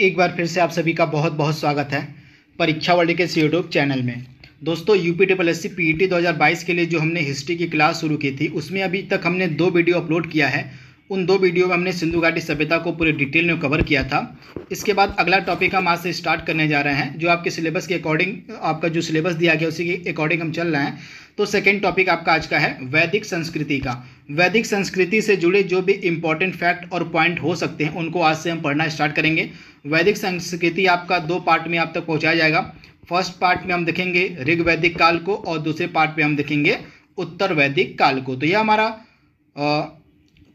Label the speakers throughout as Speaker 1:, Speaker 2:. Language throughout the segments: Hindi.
Speaker 1: एक बार फिर से आप सभी का बहुत बहुत स्वागत है परीक्षा वर्ल्ड के यूट्यूब चैनल में दोस्तों U P S C P T दो के लिए जो हमने हिस्ट्री की क्लास शुरू की थी उसमें अभी तक हमने दो वीडियो अपलोड किया है उन दो वीडियो में हमने सिंधु घाटी सभ्यता को पूरे डिटेल में कवर किया था इसके बाद अगला टॉपिक हम आज से स्टार्ट करने जा रहे हैं जो आपके सिलेबस के अकॉर्डिंग आपका जो सिलेबस दिया गया उसी के अकॉर्डिंग हम चल रहे हैं तो सेकेंड टॉपिक आपका आज का है वैदिक संस्कृति का वैदिक संस्कृति से जुड़े जो भी इंपॉर्टेंट फैक्ट और पॉइंट हो सकते हैं उनको आज से हम पढ़ना स्टार्ट करेंगे वैदिक संस्कृति आपका दो पार्ट में आप तक पहुँचाया जाएगा फर्स्ट पार्ट में हम देखेंगे ऋग वैदिक काल को और दूसरे पार्ट में हम देखेंगे उत्तर वैदिक काल को तो यह हमारा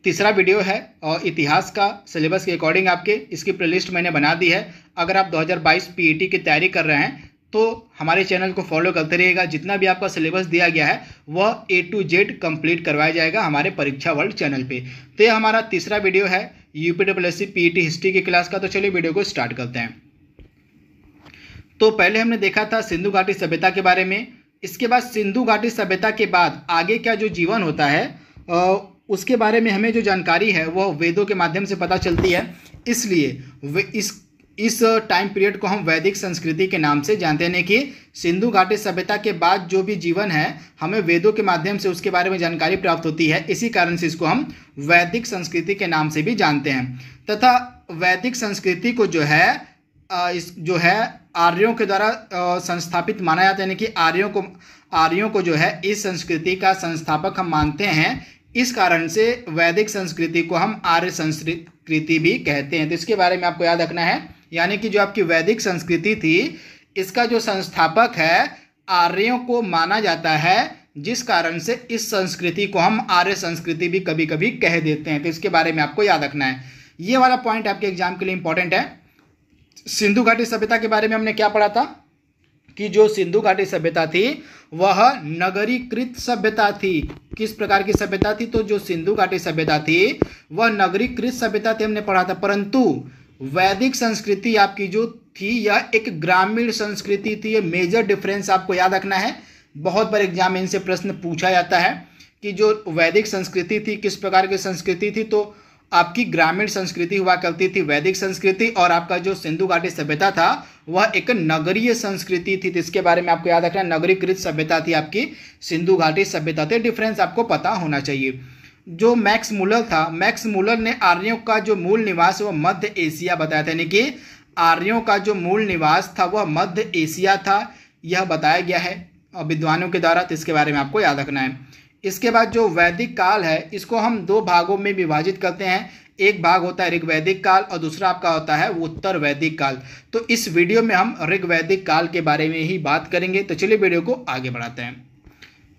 Speaker 1: तीसरा वीडियो है और इतिहास का सिलेबस के अकॉर्डिंग आपके इसकी प्लेलिस्ट मैंने बना दी है अगर आप 2022 हज़ार की तैयारी कर रहे हैं तो हमारे चैनल को फॉलो करते रहिएगा जितना भी आपका सिलेबस दिया गया है वह ए टू जेड कंप्लीट करवाया जाएगा हमारे परीक्षा वर्ल्ड चैनल पे तो यह हमारा तीसरा वीडियो है यू डब्ल्यू एस हिस्ट्री की क्लास का तो चलिए वीडियो को स्टार्ट करते हैं तो पहले हमने देखा था सिंधु घाटी सभ्यता के बारे में इसके बाद सिंधु घाटी सभ्यता के बाद आगे का जो जीवन होता है उसके बारे में हमें जो जानकारी है वह वेदों के माध्यम से पता चलती है इसलिए इस इस टाइम पीरियड को हम वैदिक संस्कृति के नाम से जानते हैं कि सिंधु घाटी सभ्यता के बाद जो भी जीवन है हमें वेदों के माध्यम से उसके बारे में जानकारी प्राप्त होती है इसी कारण से इसको हम वैदिक संस्कृति के नाम से भी जानते हैं तथा वैदिक संस्कृति को जो है इस जो है आर्यों के द्वारा संस्थापित माना जाता है यानी कि आर्यों को आर्यों को जो है इस संस्कृति का संस्थापक हम मानते हैं इस कारण से वैदिक संस्कृति को हम आर्य संस्कृति भी कहते हैं तो इसके बारे में आपको याद रखना है यानी कि जो आपकी वैदिक संस्कृति थी इसका जो संस्थापक है आर्यों को माना जाता है जिस कारण से इस संस्कृति को हम आर्य संस्कृति भी कभी कभी कह देते हैं तो इसके बारे में आपको याद रखना है ये वाला पॉइंट आपके एग्जाम के लिए इंपॉर्टेंट है सिंधु घाटी सभ्यता के बारे में हमने क्या पढ़ा था कि जो सिंधु घाटी सभ्यता थी वह नगरीकृत सभ्यता थी किस प्रकार की सभ्यता थी तो जो सिंधु घाटी सभ्यता थी वह नगरीकृत सभ्यता थी हमने पढ़ा था परंतु वैदिक संस्कृति आपकी जो थी यह एक ग्रामीण संस्कृति थी ये मेजर डिफरेंस आपको याद रखना है बहुत बार एग्जाम में इनसे प्रश्न पूछा जाता है कि जो वैदिक संस्कृति थी किस प्रकार की संस्कृति थी तो आपकी ग्रामीण संस्कृति हुआ करती थी वैदिक संस्कृति और आपका जो सिंधु घाटी सभ्यता था वह एक नगरीय संस्कृति थी जिसके तो बारे में आपको याद रखना नगरीकृत सभ्यता थी आपकी सिंधु घाटी सभ्यता थे डिफरेंस आपको पता होना चाहिए जो मैक्स मूलर था मैक्स मूलर ने आर्यों का जो मूल निवास वह मध्य एशिया बताया था यानी कि आर्यों का जो मूल निवास था वह मध्य एशिया था यह बताया गया है विद्वानों के द्वारा तो इसके बारे में आपको याद रखना है इसके बाद जो वैदिक काल है इसको हम दो भागों में विभाजित करते हैं एक भाग होता है ऋग्वैदिक काल और दूसरा आपका होता है उत्तर वैदिक काल तो इस वीडियो में हम ऋग्वैदिक काल के बारे में ही बात करेंगे तो चलिए वीडियो को आगे बढ़ाते हैं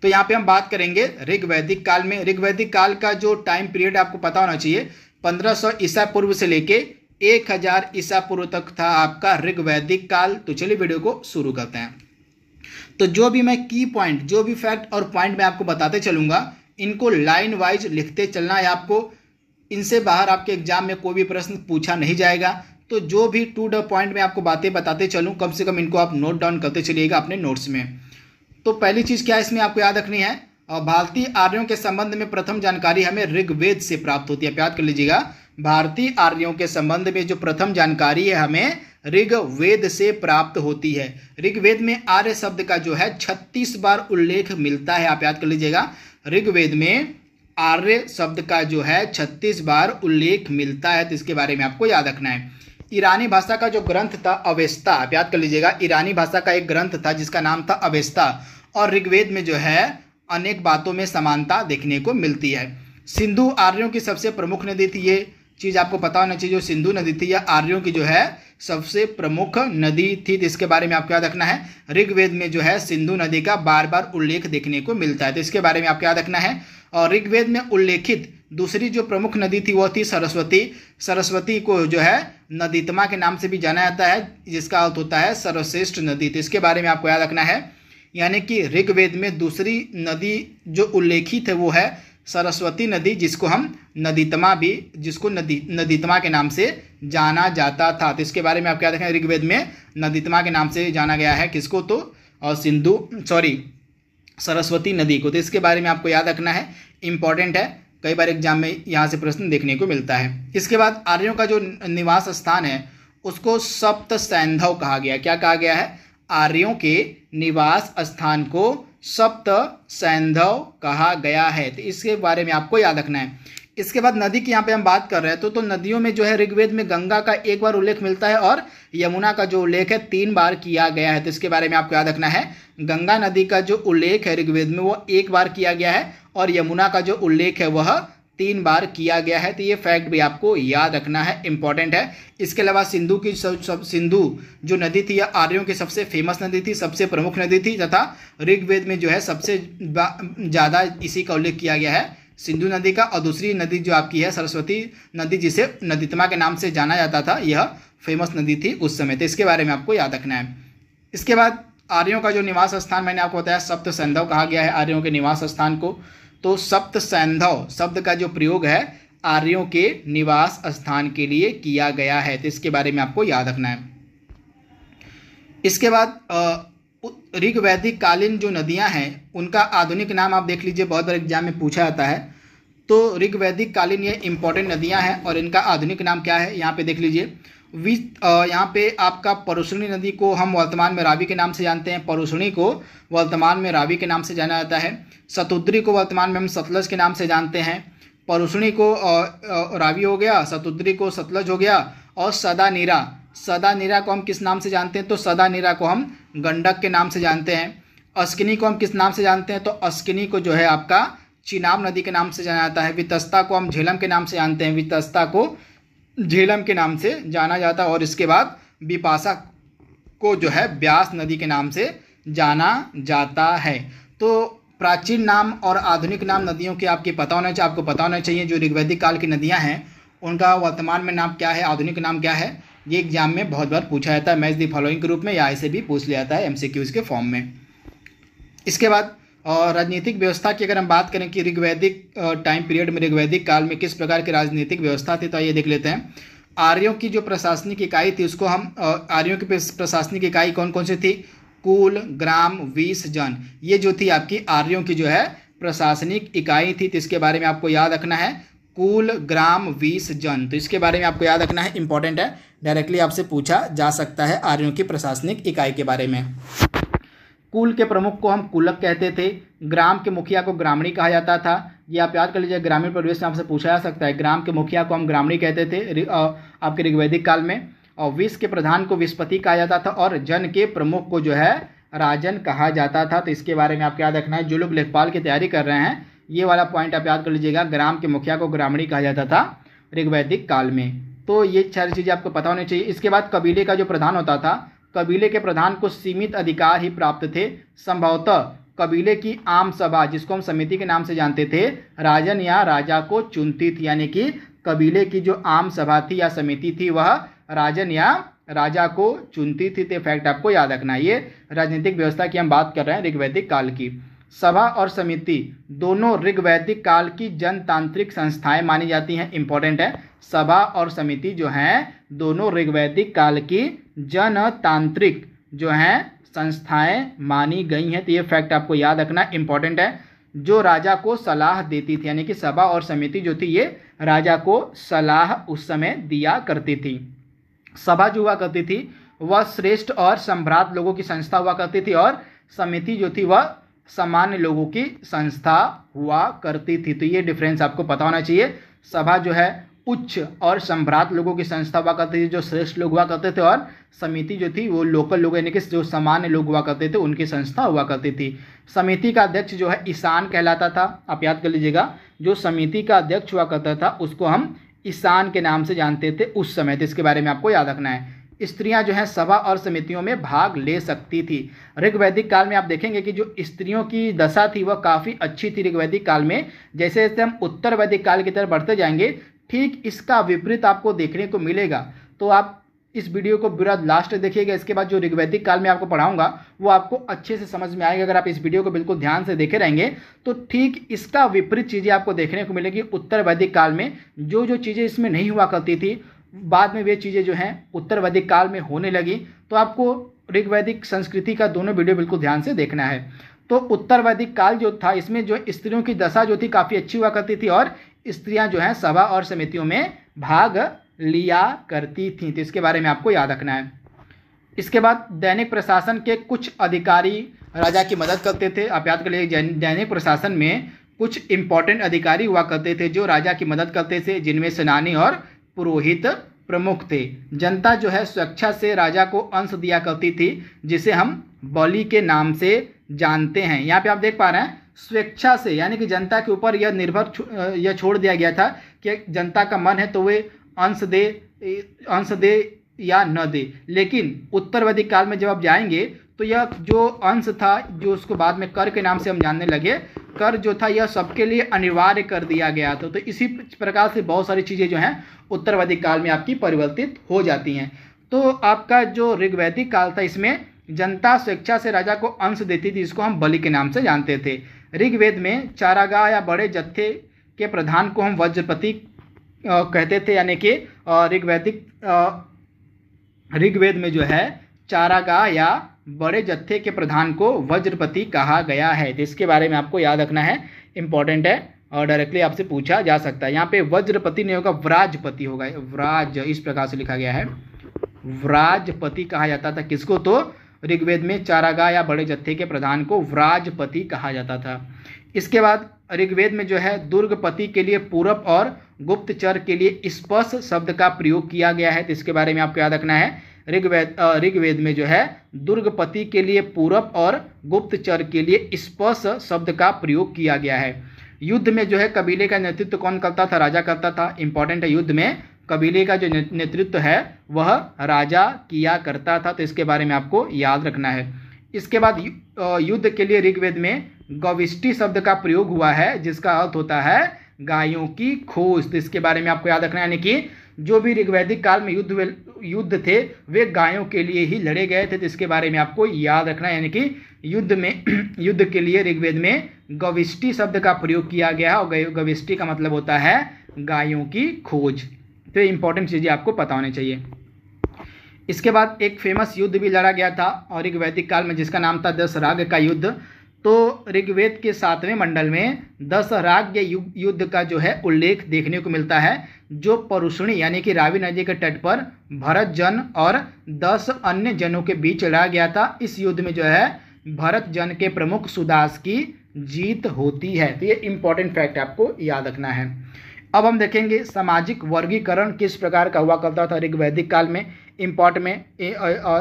Speaker 1: तो यहाँ पे हम बात करेंगे ऋग्वैदिक काल में ऋग्वैदिक काल का जो टाइम पीरियड आपको पता होना चाहिए 1500 ईसा पूर्व से लेके 1000 ईसा पूर्व तक था आपका ऋग्वैदिक काल तो चलिए वीडियो को शुरू करते हैं तो जो भी मैं की पॉइंट जो भी फैक्ट और पॉइंट मैं आपको बताते चलूंगा इनको लाइन वाइज लिखते चलना है आपको इनसे बाहर आपके एग्जाम में कोई भी प्रश्न पूछा नहीं जाएगा तो जो भी टू द पॉइंट में आपको बातें बताते चलूँ कम से कम इनको आप नोट डाउन करते चलिएगा अपने नोट्स में तो पहली चीज़ क्या है इसमें आपको याद रखनी है भारतीय आर्यों के संबंध में प्रथम जानकारी हमें ऋग्वेद से प्राप्त होती है याद कर लीजिएगा भारतीय आर्यों के संबंध में जो प्रथम जानकारी है हमें ऋग्वेद से प्राप्त होती है ऋग्वेद में आर्य शब्द का जो है छत्तीस बार उल्लेख मिलता है आप याद कर लीजिएगा ऋग्वेद में आर्य शब्द का जो है छत्तीस बार उल्लेख मिलता है तो इसके बारे में आपको याद रखना है ईरानी भाषा का जो ग्रंथ था अवेस्ता आप याद कर लीजिएगा ईरानी भाषा का एक ग्रंथ था जिसका नाम था अवेस्ता और ऋग्वेद में जो है अनेक बातों में समानता देखने को मिलती है सिंधु आर्यों की सबसे प्रमुख नदी थी ये चीज़ आपको पता होना चाहिए जो सिंधु नदी थी या आर्यों की जो है सबसे प्रमुख नदी थी तो इसके बारे में आपको याद रखना है ऋग्वेद में जो है सिंधु नदी का बार बार उल्लेख देखने को मिलता है तो इसके बारे में आपको याद रखना है और ऋग्वेद में उल्लेखित दूसरी जो प्रमुख नदी थी वह थी सरस्वती सरस्वती को जो है नदीतमा के नाम से भी जाना जाता है जिसका अर्थ होता है सर्वश्रेष्ठ नदी तो इसके बारे में आपको याद रखना है यानी कि ऋग्वेद में दूसरी नदी जो उल्लेखित है वो है सरस्वती नदी जिसको हम नदीतमा भी जिसको नदी नदीतमा के नाम से जाना जाता था तो इसके बारे में आप क्या देखें ऋग्वेद में नदीतमा के नाम से जाना गया है किसको तो और सिंधु सॉरी सरस्वती नदी को तो इसके बारे में आपको याद रखना है इम्पॉर्टेंट है कई बार एग्जाम में यहाँ से प्रश्न देखने को मिलता है इसके बाद आर्यों का जो निवास स्थान है उसको सप्त सैंधव कहा गया क्या कहा गया है आर्यों के निवास स्थान को सप्त सैंधव कहा गया है तो इसके बारे में आपको याद रखना है इसके बाद नदी की यहाँ पे हम बात कर रहे हैं तो तो नदियों में जो है ऋग्वेद में गंगा का एक बार उल्लेख मिलता है और यमुना का जो उल्लेख है तीन बार किया गया है तो इसके बारे में आपको याद रखना है गंगा नदी का जो उल्लेख है ऋग्वेद में वो एक बार किया गया है और यमुना का जो उल्लेख है वह तीन बार किया गया है तो ये फैक्ट भी आपको याद रखना है इंपॉर्टेंट है इसके अलावा सिंधु की सिंधु जो नदी थी यह आर्यों की सबसे फेमस नदी थी सबसे प्रमुख नदी थी तथा ऋग्वेद में जो है सबसे ज़्यादा इसी का उल्लेख किया गया है सिंधु नदी का और दूसरी नदी जो आपकी है सरस्वती नदी जिसे नदीतमा के नाम से जाना जाता था यह फेमस नदी थी उस समय तो इसके बारे में आपको याद रखना है इसके बाद आर्यों का जो निवास स्थान मैंने आपको बताया सप्त संधव कहा गया है आर्यों के निवास स्थान को तो सप्त सैंधव शब्द का जो प्रयोग है आर्यों के निवास स्थान के लिए किया गया है तो इसके बारे में आपको याद रखना है इसके बाद ऋग्वैदिक कालीन जो नदियां हैं उनका आधुनिक नाम आप देख लीजिए बहुत बार एग्जाम में पूछा जाता है तो ऋग्वैदिक कालीन ये इंपॉर्टेंट नदियां हैं और इनका आधुनिक नाम क्या है यहाँ पे देख लीजिए विच यहाँ पे आपका परोसणी नदी को हम वर्तमान में रावी के नाम से जानते हैं परोसणी को वर्तमान में रावी के नाम से जाना जाता है सतुद्री को वर्तमान में हम सतलज के नाम से जानते हैं परोसणी को रावी हो गया सतुद्री को सतलज हो गया और सदा नीरा सदा नीरा को हम किस नाम से जानते हैं तो सदा नीरा को हम गंडक के नाम से जानते हैं अस्किनी को हम किस नाम से जानते हैं तो अस्किनी को जो है आपका चिनाब नदी के नाम से जाना जाता है वितस्ता को हम झेलम के नाम से जानते हैं वितस्ता को झेलम के नाम से जाना जाता और इसके बाद बिपाशा को जो है ब्यास नदी के नाम से जाना जाता है तो प्राचीन नाम और आधुनिक नाम नदियों के आपके पता होना चाहिए आपको पता होना चाहिए जो ऋग्वैदिक काल की नदियाँ हैं उनका वर्तमान में नाम क्या है आधुनिक नाम क्या है ये एग्जाम में बहुत बार पूछा जाता है मैच दी फॉलोइंग के रूप में या ऐसे भी पूछ लिया जाता है एम के फॉर्म में इसके बाद और राजनीतिक व्यवस्था की अगर हम बात करें कि ऋग्वैदिक टाइम पीरियड में ऋग्वैदिक काल में किस प्रकार की राजनीतिक व्यवस्था थी तो आइए देख लेते हैं आर्यों की जो प्रशासनिक इकाई थी उसको हम आर्यों की प्रशासनिक इकाई कौन कौन सी थी कुल ग्राम वीस जन ये जो थी आपकी आर्यों की जो है प्रशासनिक इकाई थी तो इसके बारे में आपको याद रखना है कुल ग्राम वीस जन तो इसके बारे में आपको याद रखना है इंपॉर्टेंट है डायरेक्टली आपसे पूछा जा सकता है आर्यों की प्रशासनिक इकाई के बारे में कुल के प्रमुख को हम कुलक कहते थे ग्राम के मुखिया को ग्रामीणी कहा जाता था ये आप याद कर लीजिए ग्रामीण परिवेश में आपसे पूछा जा सकता है ग्राम के मुखिया को हम ग्रामीणी कहते थे आपके ऋग्वैदिक काल में और विश्व के प्रधान को विस्पति कहा जाता था और जन के प्रमुख को जो है राजन कहा जाता था तो इसके बारे में आपको याद रखना है जो लोग लेखपाल की तैयारी कर रहे हैं ये वाला पॉइंट आप याद कर लीजिएगा ग्राम के मुखिया को ग्रामीणी कहा जाता था ऋग्वैदिक काल में तो ये सारी चीज़ें आपको पता होनी चाहिए इसके बाद कबीले का जो प्रधान होता था कबीले के प्रधान को सीमित अधिकार ही प्राप्त थे संभवतः कबीले की आम सभा जिसको हम समिति के नाम से जानते थे राजन या राजा को चुनती थी यानी कि कबीले की जो आम सभा थी या समिति थी वह राजन या राजा को चुनती थी तो फैक्ट आपको याद रखना ये राजनीतिक व्यवस्था की हम बात कर रहे हैं ऋग्वैदिक काल की सभा और समिति दोनों ऋग्वैदिक काल की जनतांत्रिक संस्थाएं मानी जाती हैं इंपॉर्टेंट है सभा और समिति जो हैं दोनों ऋग्वैदिक काल की जनतांत्रिक जो हैं संस्थाएं मानी गई हैं तो ये फैक्ट आपको याद रखना इंपॉर्टेंट है जो राजा को सलाह देती थी यानी कि सभा और समिति जो थी ये राजा को सलाह उस समय दिया करती थी सभा जो हुआ करती थी वह श्रेष्ठ और सम्राट लोगों की संस्था हुआ करती थी और समिति जो थी वह सामान्य लोगों की संस्था हुआ करती थी तो ये डिफरेंस आपको पता होना चाहिए सभा जो है उच्च और सम्भ्रात लोगों की संस्था हुआ करती थी जो श्रेष्ठ लोग हुआ करते थे और समिति जो थी वो लोकल लोग यानी कि जो सामान्य लोग हुआ करते थे उनकी संस्था हुआ करती थी समिति का अध्यक्ष जो है ईशान कहलाता था आप याद कर लीजिएगा जो समिति का अध्यक्ष हुआ करता था उसको हम ईशान के नाम से जानते थे उस समय तो इसके बारे में आपको याद रखना है स्त्रियां जो हैं सभा और समितियों में भाग ले सकती थी ऋग्वैदिक काल में आप देखेंगे कि जो स्त्रियों की दशा थी वह काफ़ी अच्छी थी ऋग्वैदिक काल में जैसे जैसे हम उत्तर वैदिक काल की तरफ बढ़ते जाएंगे ठीक इसका विपरीत आपको देखने को मिलेगा तो आप इस वीडियो को बुरा लास्ट देखिएगा इसके बाद जो ऋग्वैदिक काल में आपको पढ़ाऊंगा वो आपको अच्छे से समझ में आएगा अगर आप इस वीडियो को बिल्कुल ध्यान से देखे रहेंगे तो ठीक इसका विपरीत चीज़ें आपको देखने को मिलेगी उत्तर वैदिक काल में जो जो चीज़ें इसमें नहीं हुआ करती थी बाद में वे चीज़ें जो हैं उत्तर वैदिक काल में होने लगी तो आपको ऋग्वैदिक संस्कृति का दोनों वीडियो बिल्कुल ध्यान से देखना है तो उत्तर वैदिक काल जो था इसमें जो स्त्रियों की दशा जो थी काफ़ी अच्छी हुआ करती थी और स्त्रियां जो हैं सभा और समितियों में भाग लिया करती थीं तो इसके बारे में आपको याद रखना है इसके बाद दैनिक प्रशासन के कुछ अधिकारी राजा की मदद करते थे आप याद कर लीजिए दैनिक प्रशासन में कुछ इंपॉर्टेंट अधिकारी हुआ करते थे जो राजा की मदद करते थे जिनमें सेनानी और पुरोहित प्रमुख थे जनता जो है स्वेच्छा से राजा को अंश दिया करती थी जिसे हम बलि के नाम से जानते हैं यहाँ पे आप देख पा रहे हैं स्वेच्छा से यानी कि जनता के ऊपर यह निर्भर यह छोड़ दिया गया था कि जनता का मन है तो वे अंश दे अंश दे या न दे लेकिन उत्तर वैदिक काल में जब आप जाएंगे तो यह जो अंश था जो उसको बाद में कर के नाम से हम जानने लगे कर जो था यह सबके लिए अनिवार्य कर दिया गया था तो, तो इसी प्रकार से बहुत सारी चीज़ें जो हैं उत्तरवैदिक काल में आपकी परिवर्तित हो जाती हैं तो आपका जो ऋग्वैदिक काल था इसमें जनता स्वेच्छा से राजा को अंश देती थी इसको हम बलि के नाम से जानते थे ऋग्वेद में चारागाह या बड़े जत्थे के प्रधान को हम वज्रपति कहते थे यानी कि ऋग्वैदिक ऋग्वेद में जो है चारागाह या बड़े जत्थे के प्रधान को वज्रपति कहा गया है तो इसके बारे में आपको याद रखना है इंपॉर्टेंट है और डायरेक्टली आपसे पूछा जा सकता है यहाँ पे वज्रपति नहीं होगा व्राजपति होगा व्राज इस प्रकार से लिखा गया है व्राजपति कहा जाता था किसको तो ऋग्वेद में चारागा या बड़े जत्थे के प्रधान को व्राजपति कहा जाता था इसके बाद ऋग्वेद में जो है दुर्गपति के लिए पूरब और गुप्तचर के लिए स्पर्श शब्द का प्रयोग किया गया है तो इसके बारे में आपको याद रखना है ऋग्वेद ऋग्वेद में जो है दुर्गपति के लिए पूरब और गुप्तचर के लिए स्पर्श शब्द का प्रयोग किया गया है युद्ध में जो है कबीले का नेतृत्व कौन करता था राजा करता था इंपॉर्टेंट है युद्ध में कबीले का जो नेतृत्व है वह राजा किया करता था तो इसके बारे में आपको याद रखना है इसके बाद युद्ध के लिए ऋग्वेद में गविष्टि शब्द का प्रयोग हुआ है जिसका अर्थ होता है गायों की खोज तो इसके बारे में आपको याद रखना है यानी कि जो भी ऋग्वैदिक काल में युद्ध युद्ध थे वे गायों के लिए ही लड़े गए थे जिसके तो बारे में आपको याद रखना यानी कि युद्ध में युद्ध के लिए ऋग्वेद में गविष्टि शब्द का प्रयोग किया गया है और गविष्टि का मतलब होता है गायों की खोज तो इंपॉर्टेंट चीज़ें आपको पता होनी चाहिए इसके बाद एक फेमस युद्ध भी लड़ा गया था और ऋग्वैदिक काल में जिसका नाम था दस राग का युद्ध तो ऋग्वेद के सातवें मंडल में दस राज्य युद्ध का जो है उल्लेख देखने को मिलता है जो परुषणी यानी कि रावी नदी के तट पर भरत जन और दस अन्य जनों के बीच लड़ा गया था इस युद्ध में जो है भरत जन के प्रमुख सुदास की जीत होती है तो ये इंपॉर्टेंट फैक्ट आपको याद रखना है अब हम देखेंगे सामाजिक वर्गीकरण किस प्रकार का हुआ करता था ऋग्वैदिक काल में इम्पॉर्ट में ए,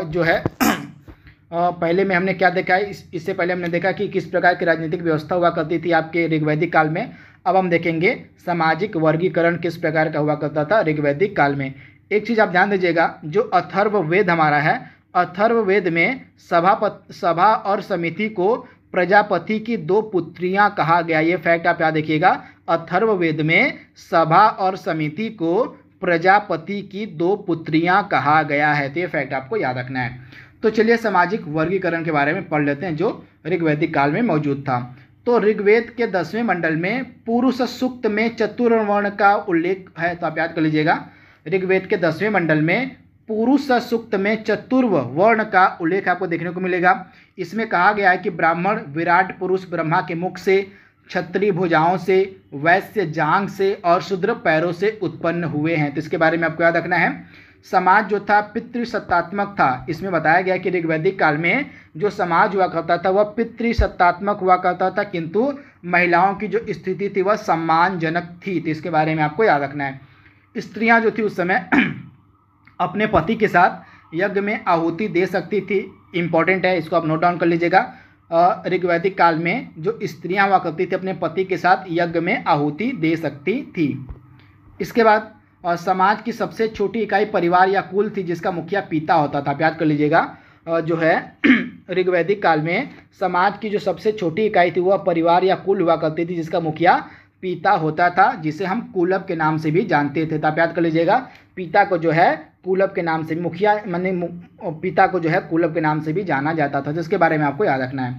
Speaker 1: जो है पहले में हमने क्या देखा है इस इससे पहले हमने देखा कि किस प्रकार की राजनीतिक व्यवस्था हुआ करती थी आपके ऋग्वैदिक काल में अब हम देखेंगे सामाजिक वर्गीकरण किस प्रकार का हुआ करता था ऋग्वैदिक काल में एक चीज़ आप ध्यान दीजिएगा जो अथर्व वेद हमारा है अथर्व वेद में सभापत सभा और समिति को प्रजापति की दो पुत्रियां कहा गया ये फैक्ट आप याद देखिएगा अथर्व वेद में सभा और समिति को प्रजापति की दो पुत्रियां कहा गया है तो ये फैक्ट आपको याद रखना है तो चलिए सामाजिक वर्गीकरण के बारे में पढ़ लेते हैं जो ऋग्वैदिक काल में मौजूद था तो ऋग्वेद के दसवें मंडल में पुरुष सूक्त में चतुर्वर्ण का उल्लेख है तो आप याद कर लीजिएगा ऋग्वेद के दसवें मंडल में पुरुष सूक्त में चतुर्व वर्ण का उल्लेख आपको देखने को मिलेगा इसमें कहा गया है कि ब्राह्मण विराट पुरुष ब्रह्मा के मुख से क्षत्रिय भुजाओं से वैश्य जांग से और शुद्र पैरों से उत्पन्न हुए हैं तो इसके बारे में आपको याद रखना है समाज जो था पितृसत्तात्मक था इसमें बताया गया कि ऋग्वैदिक काल में जो समाज हुआ करता था वह पितृसत्तात्मक हुआ करता था किंतु महिलाओं की जो स्थिति थी वह सम्मानजनक थी तो इसके बारे में आपको याद रखना है स्त्रियां जो थी उस समय अपने पति के साथ यज्ञ में आहुति दे सकती थी इंपॉर्टेंट है इसको आप नोट डाउन कर लीजिएगा ऋग्वैदिक काल में जो स्त्रियां हुआ करती थी अपने पति के साथ यज्ञ में आहुति दे सकती थी इसके बाद समाज की सबसे छोटी इकाई परिवार या कुल थी जिसका मुखिया पिता होता था याद कर लीजिएगा जो है ऋग्वैदिक काल में समाज की जो सबसे छोटी इकाई थी वह परिवार या कुल हुआ करती थी जिसका मुखिया पिता होता था जिसे हम कुलभ के नाम से भी जानते थे तो आप याद कर लीजिएगा पिता को जो है कुलब के नाम से मुखिया मैंने पिता को जो है कुलब के नाम से भी जाना जाता था जिसके बारे में आपको याद रखना है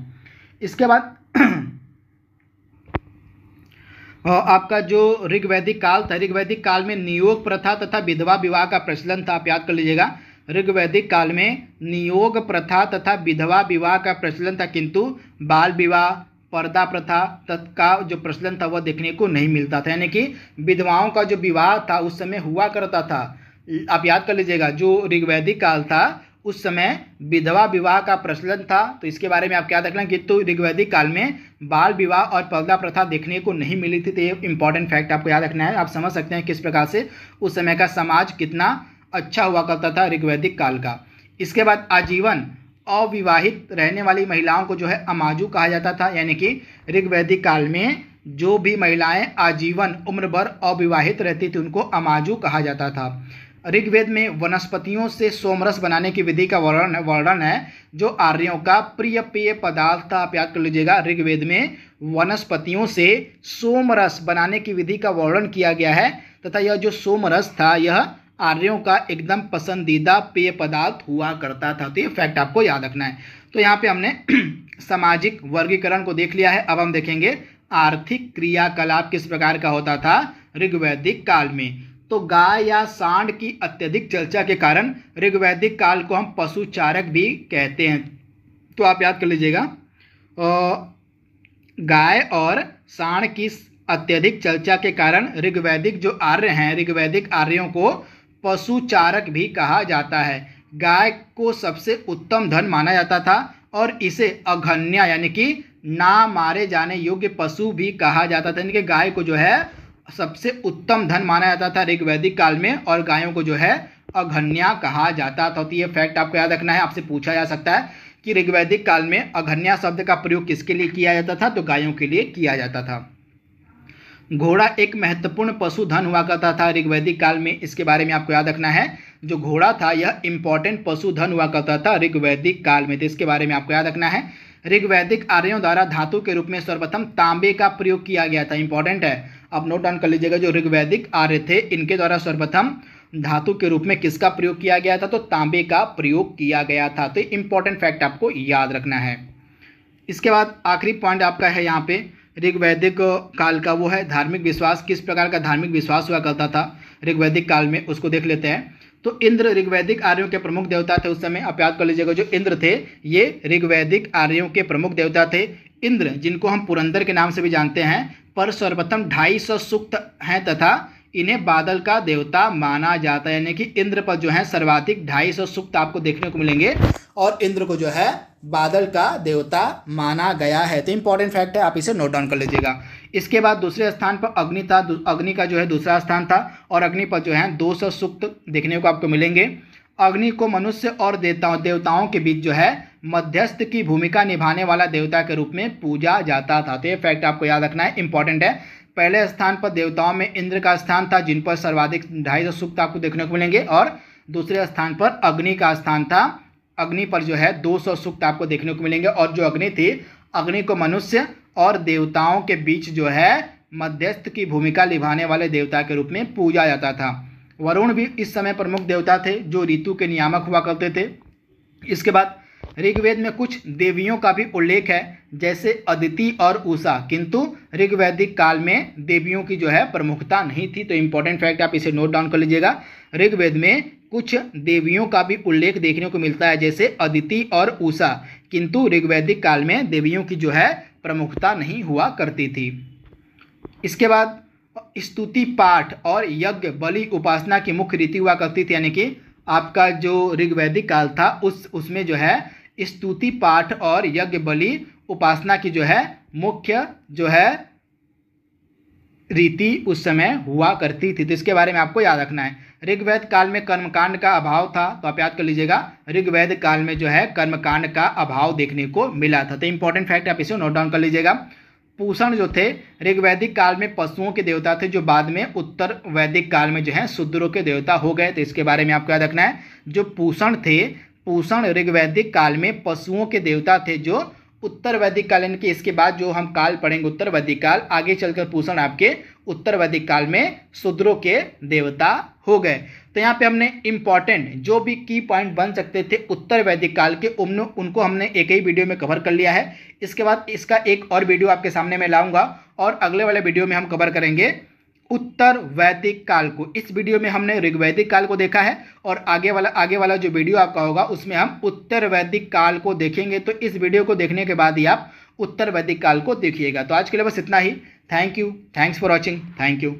Speaker 1: इसके बाद आपका जो ऋग्वैदिक काल था ऋग्वैदिक काल में नियोग प्रथा तथा विधवा विवाह का प्रचलन था आप याद कर लीजिएगा ऋग्वैदिक काल में नियोग प्रथा तथा विधवा विवाह का प्रचलन था किंतु बाल विवाह पर्दा प्रथा का जो प्रचलन था वह देखने को नहीं मिलता था यानी कि विधवाओं का जो विवाह था उस समय हुआ करता था आप याद कर लीजिएगा जो ऋग्वैदिक काल था उस समय विधवा विवाह का प्रचलन था तो इसके बारे में आप क्या देख लें कि तो ऋग्वैदिक काल में बाल विवाह और पर्दा प्रथा देखने को नहीं मिली थी तो ये इंपॉर्टेंट फैक्ट आपको याद रखना है आप समझ सकते हैं किस प्रकार से उस समय का समाज कितना अच्छा हुआ करता था ऋग्वैदिक काल का इसके बाद आजीवन अविवाहित रहने वाली महिलाओं को जो है अमाजू कहा जाता था यानी कि ऋग्वैदिक काल में जो भी महिलाएं आजीवन उम्र भर अविवाहित रहती थी उनको अमाजू कहा जाता था ऋग्वेद में वनस्पतियों से सोमरस बनाने की विधि का वर्णन वर्णन है जो आर्यों का प्रिय पेय पदार्थ था आप याद कर लीजिएगा ऋग्वेद में वनस्पतियों से सोमरस बनाने की विधि का वर्णन किया गया है तथा यह जो सोमरस था यह आर्यों का एकदम पसंदीदा पेय पदार्थ हुआ करता था तो ये फैक्ट आपको याद रखना है तो यहाँ पे हमने सामाजिक वर्गीकरण को देख लिया है अब हम देखेंगे आर्थिक क्रियाकलाप किस प्रकार का होता था ऋग्वैदिक काल में तो गाय या सांड की अत्यधिक चर्चा के कारण ऋग्वैदिक काल को हम पशु चारक भी कहते हैं तो आप याद कर लीजिएगा गाय और सांड की अत्यधिक चर्चा के कारण ऋग्वैदिक जो आर्य हैं ऋग्वैदिक आर्यों को पशुचारक भी कहा जाता है गाय को सबसे उत्तम धन माना जाता था और इसे अघन्या यानी कि ना मारे जाने योग्य पशु भी कहा जाता था यानी कि गाय को जो है सबसे उत्तम धन माना जाता था ऋग्वैदिक काल में और गायों को जो है अघन्या कहा जाता था तो ये फैक्ट आपको याद रखना है आपसे पूछा जा सकता है कि ऋग्वैदिक काल में अघन्या शब्द का प्रयोग किसके लिए किया जाता था तो गायों के लिए किया जाता था घोड़ा एक महत्वपूर्ण पशुधन हुआ करता था ऋग्वैदिक काल में इसके बारे में आपको याद रखना है जो घोड़ा था यह इंपॉर्टेंट पशुधन हुआ करता था ऋग्वैदिक काल में तो इसके बारे में आपको याद रखना है ऋग्वैदिक आर्यों द्वारा धातु के रूप में सर्वप्रथम तांबे का प्रयोग किया गया था इंपॉर्टेंट है अब नोट डाउन कर लीजिएगा जो ऋग्वैदिक आर्य थे इनके द्वारा सर्वप्रथम धातु के रूप में किसका प्रयोग किया गया था तो तांबे का प्रयोग किया गया था तो इंपॉर्टेंट फैक्ट आपको याद रखना है इसके बाद आखिरी पॉइंट आपका है यहाँ पे ऋग्वैदिक काल का वो है धार्मिक विश्वास किस प्रकार का धार्मिक विश्वास हुआ करता था ऋग्वैदिक काल में उसको देख लेते हैं तो इंद्र ऋग्वैदिक आर्यों के प्रमुख देवता थे उस समय आप याद कर लीजिएगा जो इंद्र थे ये ऋग्वैदिक आर्यों के प्रमुख देवता थे इंद्र जिनको हम पुरंदर के नाम से भी जानते हैं पर सर्वप्रथम ढाई सौ सूक्त हैं तथा इन्हें बादल का देवता माना जाता है यानी कि इंद्र पर जो है सर्वाधिक ढाई सौ सूक्त आपको देखने को मिलेंगे और इंद्र को जो है बादल का देवता माना गया है तो इंपॉर्टेंट फैक्ट है आप इसे नोट डाउन कर लीजिएगा इसके बाद दूसरे स्थान पर अग्नि था अग्नि का जो है दूसरा स्थान था और अग्नि पर जो है दो सौ सूक्त देखने को आपको मिलेंगे अग्नि को मनुष्य और देवताओं देवताओं के बीच जो है मध्यस्थ की भूमिका निभाने वाला देवता के रूप में पूजा जाता था तो ये फैक्ट आपको याद रखना है इंपॉर्टेंट है पहले स्थान पर देवताओं में इंद्र का स्थान था जिन पर सर्वाधिक ढाई सौ सूक्त आपको देखने को मिलेंगे और दूसरे स्थान पर अग्नि का स्थान था अग्नि पर जो है 200 सूक्त आपको देखने को मिलेंगे और जो अग्नि थी अग्नि को मनुष्य और देवताओं के बीच जो है मध्यस्थ की भूमिका निभाने वाले देवता के रूप में पूजा जाता था वरुण भी इस समय प्रमुख देवता थे जो ऋतु के नियामक हुआ करते थे इसके बाद ऋग्वेद में कुछ देवियों का भी उल्लेख है जैसे अदिति और उषा किंतु ऋग्वैदिक काल में देवियों की जो है प्रमुखता नहीं थी तो इंपॉर्टेंट फैक्ट आप इसे नोट डाउन कर लीजिएगा ऋग्वेद में कुछ देवियों का भी उल्लेख देखने को मिलता है जैसे अदिति और ऊषा किंतु ऋग्वैदिक काल में देवियों की जो है प्रमुखता नहीं हुआ करती थी इसके बाद स्तुति पाठ और यज्ञ बलि उपासना की मुख्य रीति हुआ करती थी यानी कि आपका जो ऋग्वैदिक काल था उस उसमें जो है स्तुति पाठ और यज्ञ बलि उपासना की जो है मुख्य जो है रीति उस समय हुआ करती थी तो इसके बारे में आपको याद रखना है ऋग्वेद काल में कर्मकांड का अभाव था तो आप याद कर लीजिएगा ऋग्वेद काल में जो है कर्मकांड का अभाव देखने को मिला था तो इंपॉर्टेंट फैक्ट आप इसे नोट डाउन कर लीजिएगा पूषण जो थे ऋग्वैदिक काल में पशुओं के देवता थे जो बाद में उत्तर वैदिक काल में जो है शूद्रों के देवता हो गए तो इसके बारे में आपको याद रखना है जो पूषण थे पूषण ऋग्वैदिक काल में पशुओं के देवता थे जो उत्तर वैदिक काल यानी कि इसके बाद जो हम काल पढ़ेंगे उत्तर वैदिक काल आगे चलकर पूषण आपके उत्तर वैदिक काल में शूद्रों के देवता हो गए तो यहाँ पे हमने इंपॉर्टेंट जो भी की पॉइंट बन सकते थे उत्तर वैदिक काल के उम्र उनको हमने एक ही वीडियो में कवर कर लिया है इसके बाद इसका एक और वीडियो आपके सामने मैं लाऊंगा और अगले वाले वीडियो में हम कवर करेंगे उत्तर वैदिक काल को इस वीडियो में हमने ऋग्वैदिक काल को देखा है और आगे वाला आगे वाला जो वीडियो आपका होगा उसमें हम उत्तर वैदिक काल को देखेंगे तो इस वीडियो को देखने के बाद ही आप उत्तर वैदिक काल को देखिएगा तो आज के लिए बस इतना ही thank you thanks for watching thank you